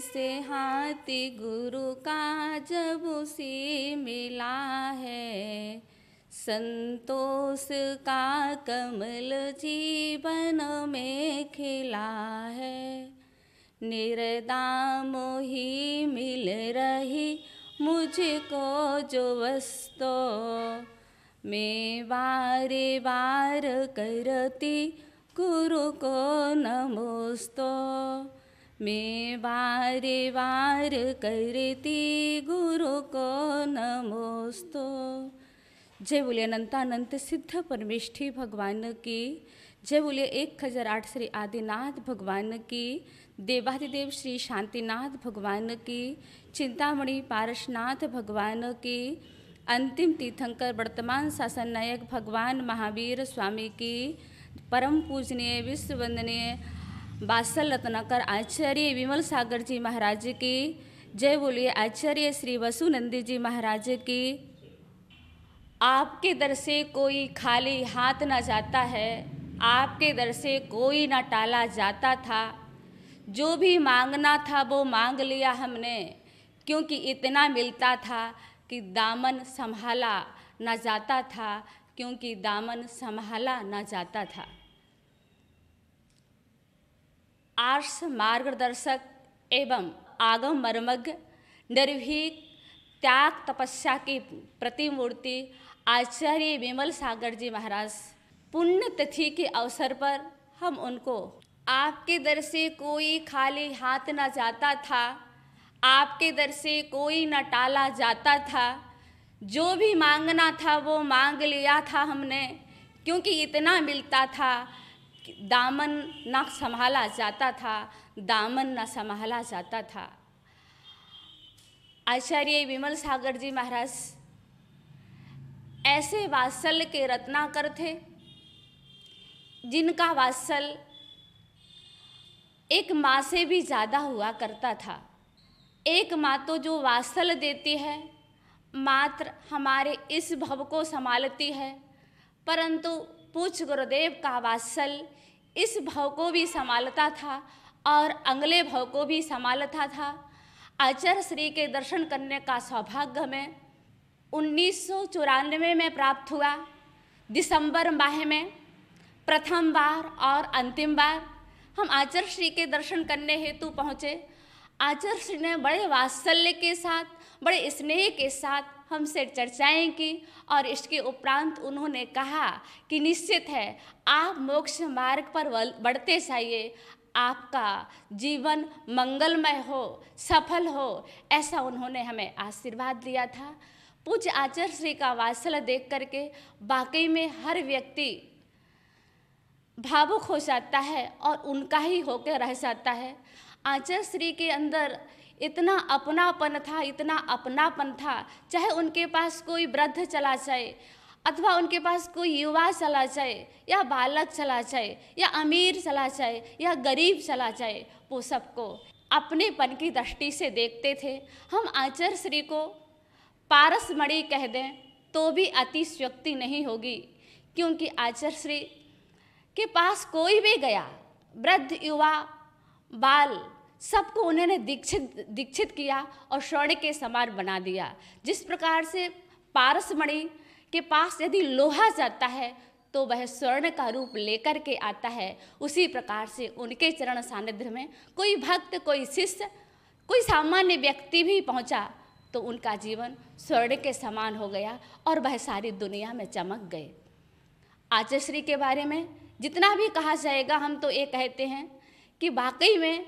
से हाथी गुरु का जब उसे मिला है संतोष का कमल जीवन में खिला है निरदाम ही मिल रही मुझको जो वस्तो मैं बारे बार करती गुरु को नमोस्तो मैं वारे वार करती गुरु को नमोस्तो जय बोले अनंतानंत सिद्ध परमिष्ठी भगवान की जय बोले एक हजार आठ श्री आदिनाथ भगवान की देवादिदेव श्री शांतिनाथ भगवान की चिंतामणि पारसनाथ भगवान की अंतिम तीर्थंकर वर्तमान शासन नायक भगवान महावीर स्वामी की परम पूजनीय विश्व वंदनीय बासल रत्नाकर आचार्य विमल सागर जी महाराज की जय बोलिए आचार्य श्री वसुनंदी जी महाराज की आपके दर से कोई खाली हाथ ना जाता है आपके दर से कोई ना टाला जाता था जो भी मांगना था वो मांग लिया हमने क्योंकि इतना मिलता था कि दामन संभाला ना जाता था क्योंकि दामन संभाला ना जाता था आर्स मार्गदर्शक एवं आगम मर्मज्ञ निर्भीक त्याग तपस्या की प्रतिमूर्ति आचार्य विमल सागर जी महाराज पुण्य तिथि के अवसर पर हम उनको आपके दर से कोई खाली हाथ ना जाता था आपके दर से कोई ना टाला जाता था जो भी मांगना था वो मांग लिया था हमने क्योंकि इतना मिलता था दामन ना संभाला जाता था दामन ना संभाला जाता था आचार्य विमल सागर जी महाराज ऐसे वात्सल्य के रत्नाकर थे जिनका वात्सल एक माँ से भी ज़्यादा हुआ करता था एक माँ तो जो वात्सल देती है मात्र हमारे इस भव को संभालती है परंतु पूछ गुरुदेव का वात्सल इस भाव को भी संभालता था और अगले भाव को भी संभालता था आचार्य श्री के दर्शन करने का सौभाग्य हमें उन्नीस में प्राप्त हुआ दिसंबर माह में प्रथम बार और अंतिम बार हम आचार्य श्री के दर्शन करने हेतु पहुँचे आचार्य श्री ने बड़े वात्सल्य के साथ बड़े स्नेह के साथ हमसे चर्चाएं की और इसके उपरांत उन्होंने कहा कि निश्चित है आप मोक्ष मार्ग पर बढ़ते जाइए आपका जीवन मंगलमय हो सफल हो ऐसा उन्होंने हमें आशीर्वाद दिया था पूज आचार्य श्री का वासल देख करके वाकई में हर व्यक्ति भावुक हो जाता है और उनका ही होकर रह जाता है आचार्य श्री के अंदर इतना अपनापन था इतना अपनापन था चाहे उनके पास कोई वृद्ध चला जाए अथवा उनके पास कोई युवा चला जाए या बालक चला जाए या अमीर चला जाए या गरीब चला जाए वो सबको अपनेपन की दृष्टि से देखते थे हम आचार्य श्री को पारस मणि कह दें तो भी अति स्व्यक्ति नहीं होगी क्योंकि आचार्य श्री के पास कोई भी गया वृद्ध युवा बाल सबको उन्होंने दीक्षित दीक्षित किया और स्वर्ण के समान बना दिया जिस प्रकार से पारसमणि के पास यदि लोहा जाता है तो वह स्वर्ण का रूप लेकर के आता है उसी प्रकार से उनके चरण सानिध्य में कोई भक्त कोई शिष्य कोई सामान्य व्यक्ति भी पहुंचा तो उनका जीवन स्वर्ण के समान हो गया और वह सारी दुनिया में चमक गए आचार्य के बारे में जितना भी कहा जाएगा हम तो ये कहते हैं कि वाकई में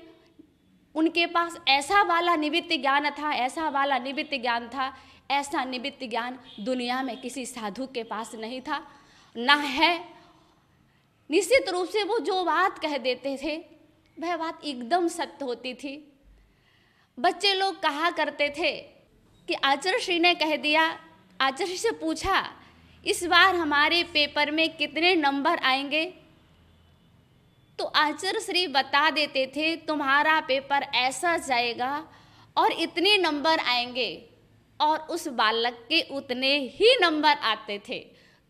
उनके पास ऐसा वाला निवृत्त ज्ञान था ऐसा वाला निवित ज्ञान था ऐसा निवित ज्ञान दुनिया में किसी साधु के पास नहीं था ना है निश्चित रूप से वो जो बात कह देते थे वह बात एकदम सत्य होती थी बच्चे लोग कहा करते थे कि आचार्य श्री ने कह दिया आचार्य से पूछा इस बार हमारे पेपर में कितने नंबर आएंगे तो आचार्य श्री बता देते थे तुम्हारा पेपर ऐसा जाएगा और इतने नंबर आएंगे और उस बालक के उतने ही नंबर आते थे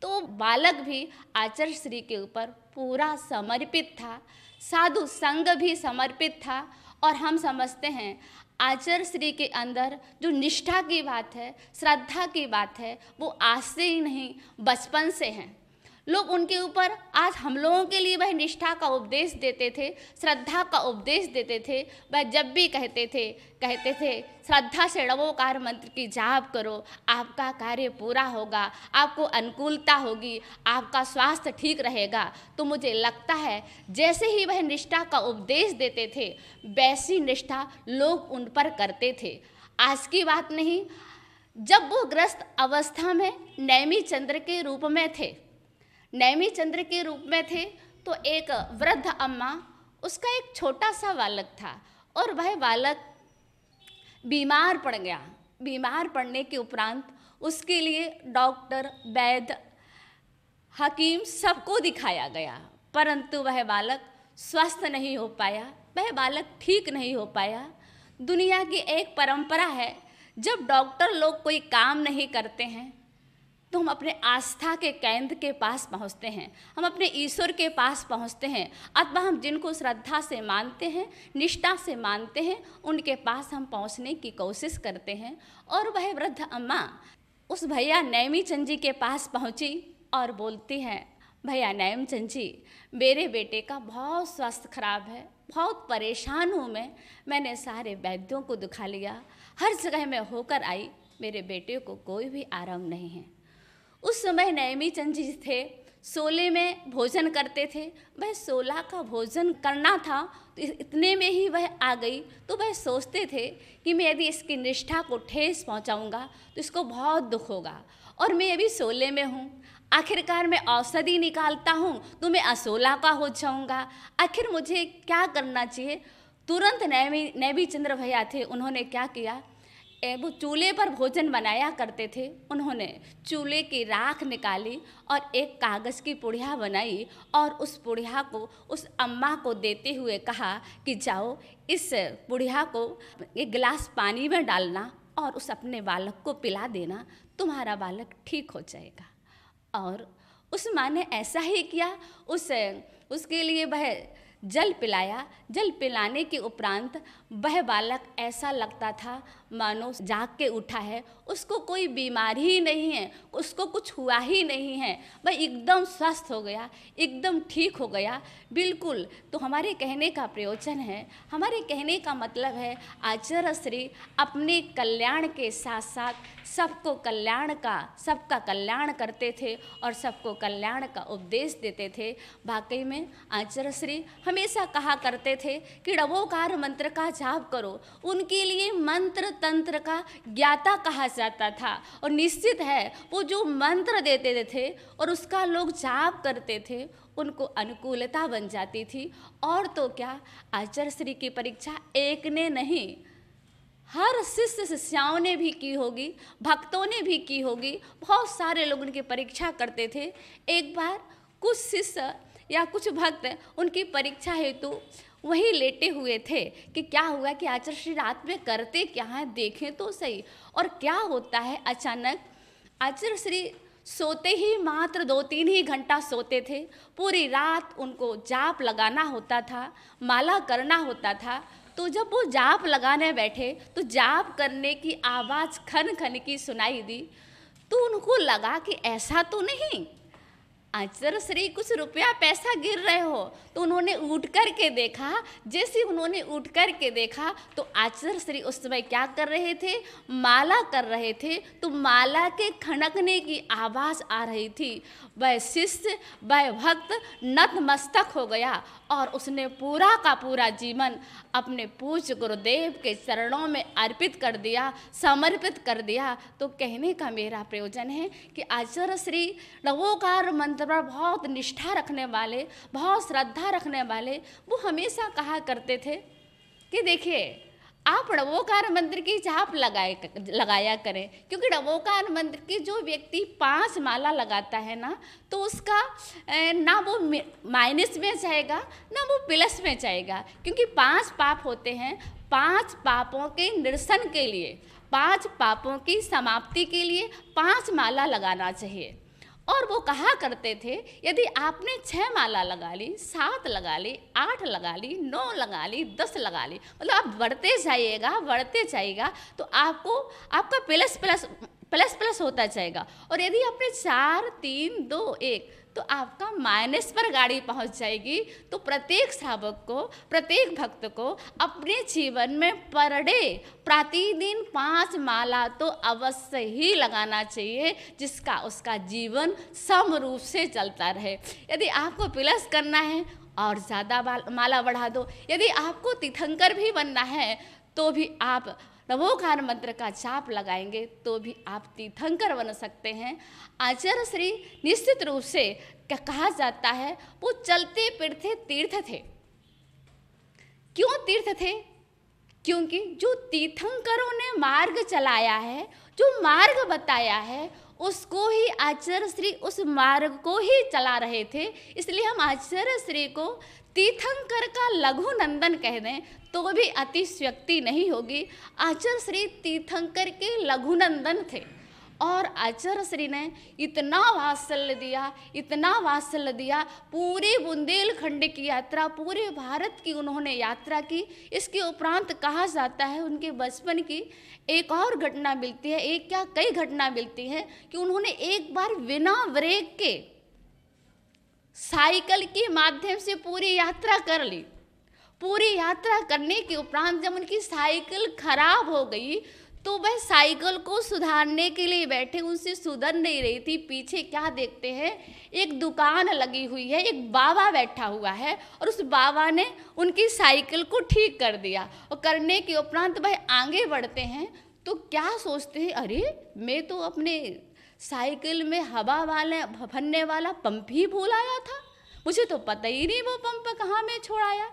तो बालक भी आचार्य श्री के ऊपर पूरा समर्पित था साधु संग भी समर्पित था और हम समझते हैं आचार्य श्री के अंदर जो निष्ठा की बात है श्रद्धा की बात है वो आज से ही नहीं बचपन से हैं लोग उनके ऊपर आज हम लोगों के लिए वह निष्ठा का उपदेश देते थे श्रद्धा का उपदेश देते थे वह जब भी कहते थे कहते थे श्रद्धा से कार मंत्र की जाप करो आपका कार्य पूरा होगा आपको अनुकूलता होगी आपका स्वास्थ्य ठीक रहेगा तो मुझे लगता है जैसे ही वह निष्ठा का उपदेश देते थे वैसी निष्ठा लोग उन पर करते थे आज की बात नहीं जब वो ग्रस्त अवस्था में नैमी चंद्र के रूप में थे नैमी चंद्र के रूप में थे तो एक वृद्ध अम्मा उसका एक छोटा सा बालक था और वह बालक बीमार पड़ गया बीमार पड़ने के उपरांत उसके लिए डॉक्टर वैद हकीम सबको दिखाया गया परंतु वह बालक स्वस्थ नहीं हो पाया वह बालक ठीक नहीं हो पाया दुनिया की एक परंपरा है जब डॉक्टर लोग कोई काम नहीं करते हैं तो हम अपने आस्था के केंद्र के पास पहुंचते हैं हम अपने ईश्वर के पास पहुंचते हैं अथवा हम जिनको श्रद्धा से मानते हैं निष्ठा से मानते हैं उनके पास हम पहुंचने की कोशिश करते हैं और वह वृद्ध अम्मा उस भैया नैमी चंद जी के पास पहुंची और बोलती है भैया चंद जी मेरे बेटे का बहुत स्वास्थ्य खराब है बहुत परेशान हूँ मैं मैंने सारे वैद्यों को दिखा लिया हर जगह मैं होकर आई मेरे बेटे को कोई भी आराम नहीं है उस समय नैमी चंद जी थे सोलह में भोजन करते थे वह सोलह का भोजन करना था तो इतने में ही वह आ गई तो वह सोचते थे कि मैं यदि इसकी निष्ठा को ठेस पहुंचाऊंगा तो इसको बहुत दुख होगा और मैं अभी सोलह में हूँ आखिरकार मैं औषधि निकालता हूँ तो मैं असोला का हो जाऊँगा आखिर मुझे क्या करना चाहिए तुरंत नैवी नैवी चंद्र भैया थे उन्होंने क्या किया वो चूल्हे पर भोजन बनाया करते थे उन्होंने चूल्हे की राख निकाली और एक कागज़ की पुढ़िया बनाई और उस पुढ़िया को उस अम्मा को देते हुए कहा कि जाओ इस पुढ़िया को एक गिलास पानी में डालना और उस अपने बालक को पिला देना तुम्हारा बालक ठीक हो जाएगा और उस माँ ने ऐसा ही किया उस उसके लिए वह जल पिलाया जल पिलाने के उपरांत वह बालक ऐसा लगता था मानो जाग के उठा है उसको कोई बीमारी ही नहीं है उसको कुछ हुआ ही नहीं है वह एकदम स्वस्थ हो गया एकदम ठीक हो गया बिल्कुल तो हमारे कहने का प्रयोजन है हमारे कहने का मतलब है आचार्य श्री अपने कल्याण के साथ साथ सबको कल्याण का सबका कल्याण करते थे और सबको कल्याण का उपदेश देते थे वाकई में आचार्य श्री हमेशा कहा करते थे कि डबोकार मंत्र का जाप करो उनके लिए मंत्र तंत्र का ज्ञाता कहा जाता था और निश्चित है वो जो मंत्र देते थे और उसका लोग जाप करते थे उनको अनुकूलता बन जाती थी और तो क्या आचार्य श्री की परीक्षा एक ने नहीं हर शिष्य शिष्याओं ने भी की होगी भक्तों ने भी की होगी बहुत सारे लोग उनकी परीक्षा करते थे एक बार कुछ शिष्य या कुछ भक्त उनकी परीक्षा हेतु वहीं लेटे हुए थे कि क्या हुआ कि आचार्य श्री रात में करते क्या हैं देखें तो सही और क्या होता है अचानक आचार्य श्री सोते ही मात्र दो तीन ही घंटा सोते थे पूरी रात उनको जाप लगाना होता था माला करना होता था तो जब वो जाप लगाने बैठे तो जाप करने की आवाज़ खन खन की सुनाई दी तो उनको लगा कि ऐसा तो नहीं आचर श्री कुछ रुपया पैसा गिर रहे हो तो उन्होंने उठ कर के देखा जैसे उन्होंने उठ कर के देखा तो आचर श्री उस समय क्या कर रहे थे माला कर रहे थे तो माला के खनकने की आवाज़ आ रही थी वह शिष्य वह भक्त नतमस्तक हो गया और उसने पूरा का पूरा जीवन अपने पूज गुरुदेव के चरणों में अर्पित कर दिया समर्पित कर दिया तो कहने का मेरा प्रयोजन है कि आचार्य श्री नवोकार मंत्र पर बहुत निष्ठा रखने वाले बहुत श्रद्धा रखने वाले वो हमेशा कहा करते थे कि देखिए आप रवोकार मंत्र की जाप लगाए लगाया करें क्योंकि रवोकार मंत्र की जो व्यक्ति पांच माला लगाता है ना तो उसका ना वो माइनस में जाएगा ना वो प्लस में जाएगा क्योंकि पांच पाप होते हैं पांच पापों के निरसन के लिए पांच पापों की समाप्ति के लिए पांच माला लगाना चाहिए और वो कहा करते थे यदि आपने छः माला लगा ली सात लगा ली आठ लगा ली नौ लगा ली दस लगा ली मतलब आप बढ़ते जाइएगा बढ़ते जाइएगा तो आपको आपका प्लस प्लस प्लस प्लस होता जाएगा और यदि आपने चार तीन दो एक तो आपका माइनस पर गाड़ी पहुंच जाएगी तो प्रत्येक श्रावक को प्रत्येक भक्त को अपने जीवन में पर डे प्रतिदिन पांच माला तो अवश्य ही लगाना चाहिए जिसका उसका जीवन सम रूप से चलता रहे यदि आपको प्लस करना है और ज़्यादा माला बढ़ा दो यदि आपको तीर्थंकर भी बनना है तो भी आप नवोकार मंत्र का जाप लगाएंगे तो भी आप तीर्थंकर बन सकते हैं आचार्य श्री निश्चित रूप से कहा जाता है वो चलते फिरते तीर्थ थे क्यों तीर्थ थे क्योंकि जो तीर्थंकरों ने मार्ग चलाया है जो मार्ग बताया है उसको ही आचार्य श्री उस मार्ग को ही चला रहे थे इसलिए हम आचार्य श्री को तीर्थंकर का लघु नंदन कह दें तो भी अतिश्यक्ति नहीं होगी आचार्य श्री तीर्थंकर के लघु नंदन थे और आचार्य श्री ने इतना वात्सल्य दिया इतना वात्सल्य दिया पूरे बुंदेलखंड की यात्रा पूरे भारत की उन्होंने यात्रा की इसके उपरांत कहा जाता है उनके बचपन की एक और घटना मिलती है एक क्या कई घटना मिलती है कि उन्होंने एक बार बिना ब्रेक के साइकिल के माध्यम से पूरी यात्रा कर ली पूरी यात्रा करने के उपरांत जब उनकी साइकिल खराब हो गई तो वह साइकिल को सुधारने के लिए बैठे उनसे सुधर नहीं रही थी पीछे क्या देखते हैं एक दुकान लगी हुई है एक बाबा बैठा हुआ है और उस बाबा ने उनकी साइकिल को ठीक कर दिया और करने के उपरांत वह आगे बढ़ते हैं तो क्या सोचते हैं अरे मैं तो अपने साइकिल में हवा वाले भरने वाला पंप ही भूल आया था मुझे तो पता ही नहीं वो पंप कहाँ में छोड़ाया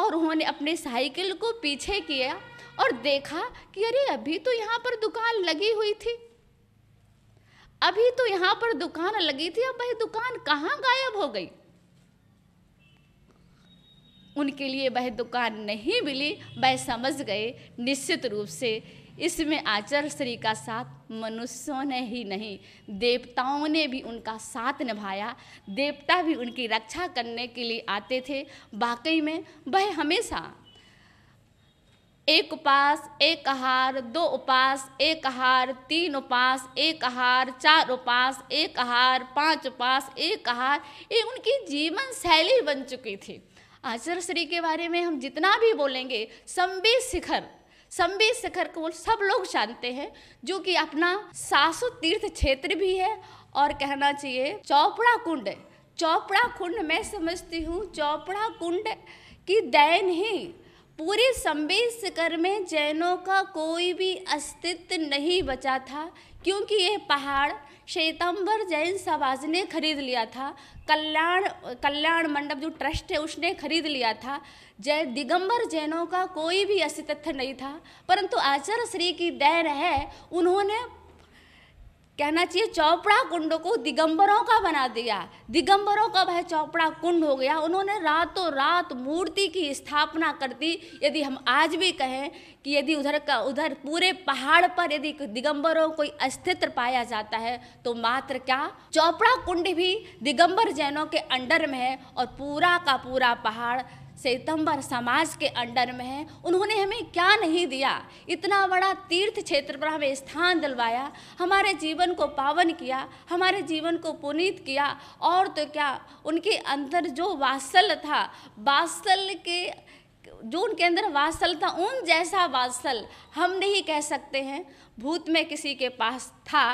और उन्होंने अपने साइकिल को पीछे किया और देखा कि अरे अभी तो यहाँ पर दुकान लगी हुई थी अभी तो यहाँ पर दुकान लगी थी अब भाई दुकान कहाँ गायब हो गई उनके लिए वह दुकान नहीं मिली वह समझ गए निश्चित रूप से इसमें आचार्य श्री का साथ मनुष्यों ने ही नहीं देवताओं ने भी उनका साथ निभाया देवता भी उनकी रक्षा करने के लिए आते थे वाकई में वह हमेशा एक उपास एक आहार दो उपास एक आहार तीन उपास एक आहार चार उपास एक आहार पांच उपास एक आहार ये उनकी जीवन शैली बन चुकी थी आचार्य श्री के बारे में हम जितना भी बोलेंगे संबे शिखर संबी शिखर को सब लोग जानते हैं जो कि अपना सासु तीर्थ क्षेत्र भी है और कहना चाहिए चौपड़ा कुंड चौपड़ा कुंड मैं समझती हूँ चौपड़ा कुंड की दैन ही पूरे संबी शिखर में जैनों का कोई भी अस्तित्व नहीं बचा था क्योंकि यह पहाड़ श्वेतंबर जैन समाज ने खरीद लिया था कल्याण कल्याण मंडप जो ट्रस्ट है उसने खरीद लिया था जय दिगंबर जैनों का कोई भी अस्तित्व नहीं था परंतु आचार्य श्री की देन है उन्होंने कहना चाहिए चौपड़ा कुंड को दिगंबरों का बना दिया दिगंबरों का वह चौपड़ा कुंड हो गया उन्होंने रातों रात मूर्ति की स्थापना कर दी यदि हम आज भी कहें कि यदि उधर का उधर पूरे पहाड़ पर यदि दिगंबरों कोई अस्तित्व पाया जाता है तो मात्र क्या चौपड़ा कुंड भी दिगंबर जैनों के अंडर में है और पूरा का पूरा पहाड़ श्वेतंबर समाज के अंडर में है उन्होंने हमें क्या नहीं दिया इतना बड़ा तीर्थ क्षेत्र पर हमें स्थान दिलवाया हमारे जीवन को पावन किया हमारे जीवन को पुनीत किया और तो क्या उनके अंदर जो वात्सल था वात्सल के जो उनके अंदर वात्सल था उन जैसा वात्सल हम नहीं कह सकते हैं भूत में किसी के पास था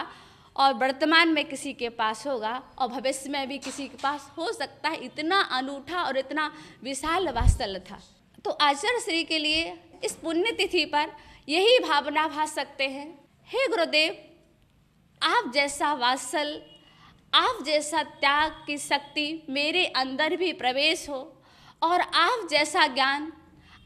और वर्तमान में किसी के पास होगा और भविष्य में भी किसी के पास हो सकता है इतना अनूठा और इतना विशाल वास्तल था तो आचार्य श्री के लिए इस पुण्यतिथि पर यही भावना भा सकते हैं हे गुरुदेव आप जैसा वात्सल आप जैसा त्याग की शक्ति मेरे अंदर भी प्रवेश हो और आप जैसा ज्ञान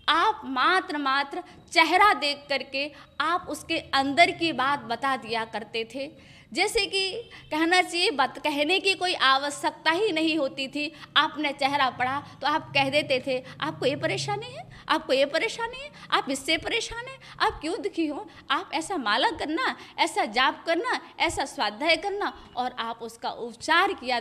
आप मात्र मात्र चेहरा देख करके आप उसके अंदर की बात बता दिया करते थे जैसे कि कहना चाहिए बात कहने की कोई आवश्यकता ही नहीं होती थी आपने चेहरा पढ़ा तो आप कह देते थे आपको ये परेशानी है आपको ये परेशानी है आप इससे परेशान हैं आप क्यों दुखी हो आप ऐसा माला करना ऐसा जाप करना ऐसा स्वाध्याय करना और आप उसका उपचार किया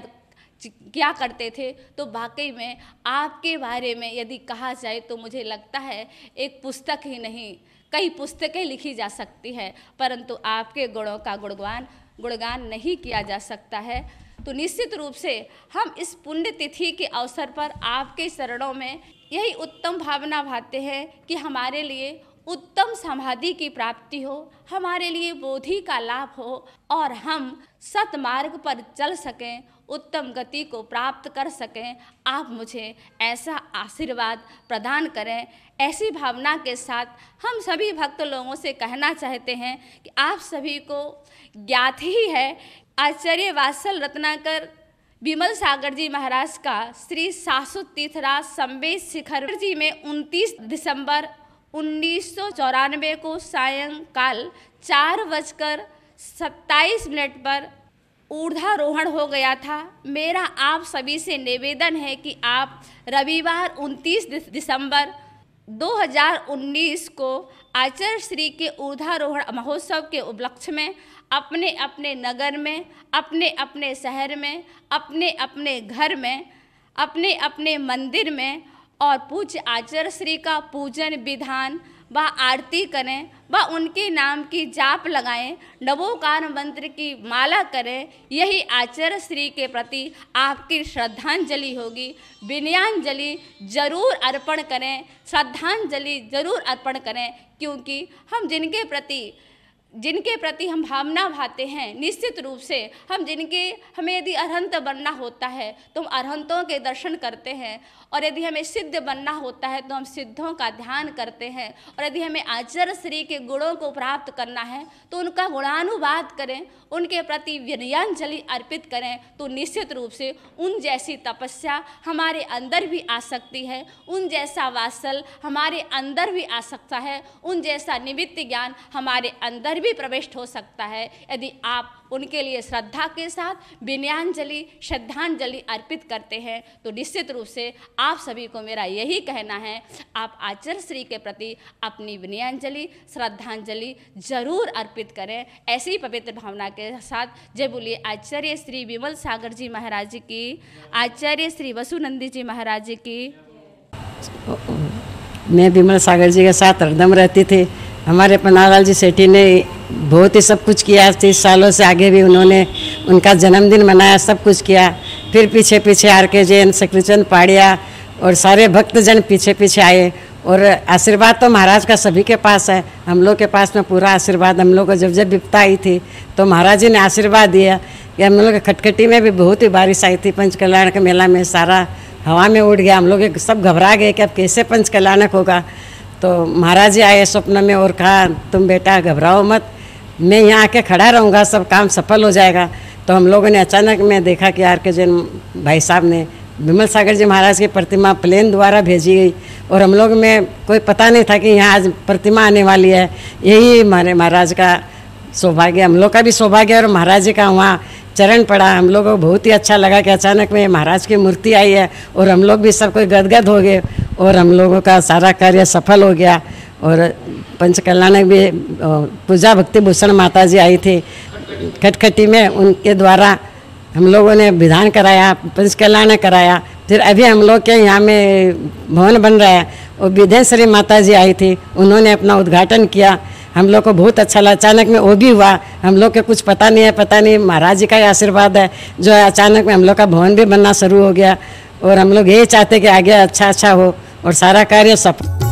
क्या करते थे तो वाकई में आपके बारे में यदि कहा जाए तो मुझे लगता है एक पुस्तक ही नहीं कई पुस्तकें लिखी जा सकती है परंतु आपके गुणों का गुणगान गुणगान नहीं किया जा सकता है तो निश्चित रूप से हम इस पुण्य तिथि के अवसर पर आपके चरणों में यही उत्तम भावना भाते हैं कि हमारे लिए उत्तम समाधि की प्राप्ति हो हमारे लिए बोधि का लाभ हो और हम सतमार्ग पर चल सकें उत्तम गति को प्राप्त कर सकें आप मुझे ऐसा आशीर्वाद प्रदान करें ऐसी भावना के साथ हम सभी भक्त लोगों से कहना चाहते हैं कि आप सभी को ज्ञात ही है आचार्य वासल रत्नाकर विमल सागर जी महाराज का श्री सासु तीर्थराज संवेद शिखर जी में 29 दिसंबर उन्नीस को सायंकाल चार बजकर सत्ताईस मिनट पर ऊर्धारोहण हो गया था मेरा आप सभी से निवेदन है कि आप रविवार 29 दिसंबर 2019 को आचार्य श्री के ऊर्धारोहण महोत्सव के उपलक्ष्य में अपने अपने नगर में अपने अपने शहर में अपने अपने घर में अपने अपने मंदिर में और पूज्य आचार्य श्री का पूजन विधान व आरती करें व उनके नाम की जाप लगाएं नवोकार मंत्र की माला करें यही आचार्य श्री के प्रति आपकी श्रद्धांजलि होगी विनयांजलि जरूर अर्पण करें श्रद्धांजलि जरूर अर्पण करें क्योंकि हम जिनके प्रति जिनके प्रति हम भावना भाते हैं निश्चित रूप से हम जिनके हमें यदि अरहंत बनना होता है तो हम अरहंतों के दर्शन करते हैं और यदि हमें सिद्ध बनना होता है तो हम सिद्धों का ध्यान करते हैं और यदि हमें आचर श्री के गुणों को प्राप्त करना है तो उनका गुणानुवाद करें उनके प्रति विनयांजलि अर्पित करें तो निश्चित रूप से उन जैसी तपस्या हमारे अंदर भी आ सकती है उन जैसा वासल हमारे अंदर भी आ सकता है उन जैसा निमित्त ज्ञान हमारे अंदर भी प्रविष्ट हो सकता है यदि आप उनके लिए श्रद्धा के साथ विनयांजलि श्रद्धांजलि अर्पित करते हैं तो निश्चित रूप से आप आप सभी को मेरा यही कहना है आप आचार्य श्री के प्रति अपनी विनयांजलि श्रद्धांजलि जरूर अर्पित करें ऐसी पवित्र भावना के साथ जय बोलिए आचार्य श्री विमल सागर जी महाराज जी की आचार्य श्री वसुनंदी जी महाराज जी की मैं विमल सागर जी के साथ हरदम रहती थी हमारे पन्नालाल जी सेठी ने बहुत ही सब कुछ किया तीस सालों से आगे भी उन्होंने उनका जन्मदिन मनाया सब कुछ किया फिर पीछे पीछे आर के जैन शक्रिचंद पाड़िया और सारे भक्तजन पीछे पीछे आए और आशीर्वाद तो महाराज का सभी के पास है हम लोग के पास में पूरा आशीर्वाद हम लोग को जब जब विपता आई थी तो महाराज जी ने आशीर्वाद दिया कि हम लोग खटखटी में भी बहुत ही बारिश आई थी पंचकल्याण के मेला में सारा हवा में उड़ गया हम लोग सब घबरा गए कि अब कैसे पंचकल्याणक होगा तो महाराज जी आए स्वप्न में और कहा तुम बेटा घबराओ मत मैं यहाँ आके खड़ा रहूँगा सब काम सफल हो जाएगा तो हम लोगों ने अचानक में देखा कि आर के जैन भाई साहब ने विमल सागर जी महाराज की प्रतिमा प्लेन द्वारा भेजी गई और हम लोग में कोई पता नहीं था कि यहाँ आज प्रतिमा आने वाली है यही हमारे महाराज का सौभाग्य हम लोग का भी सौभाग्य और महाराज जी का वहाँ चरण पड़ा हम लोगों को बहुत ही अच्छा लगा कि अचानक में महाराज की मूर्ति आई है और हम लोग भी सब कोई गदगद हो गए और हम लोगों का सारा कार्य सफल हो गया और पंचकल्याण भी पूजा भक्ति भूषण माता जी आई थी खटखटी में उनके द्वारा हम लोगों ने विधान कराया पंच कल्याण कराया फिर अभी हम लोग के यहाँ में भवन बन रहा है और विधेश्वरी माता जी आई थी उन्होंने अपना उद्घाटन किया हम लोग को बहुत अच्छा लगा अचानक में वो भी हुआ हम लोग के कुछ पता नहीं है पता नहीं महाराज जी का आशीर्वाद है जो अचानक में हम लोग का भवन भी बनना शुरू हो गया और हम लोग यही चाहते कि आगे अच्छा अच्छा हो और सारा कार्य सफल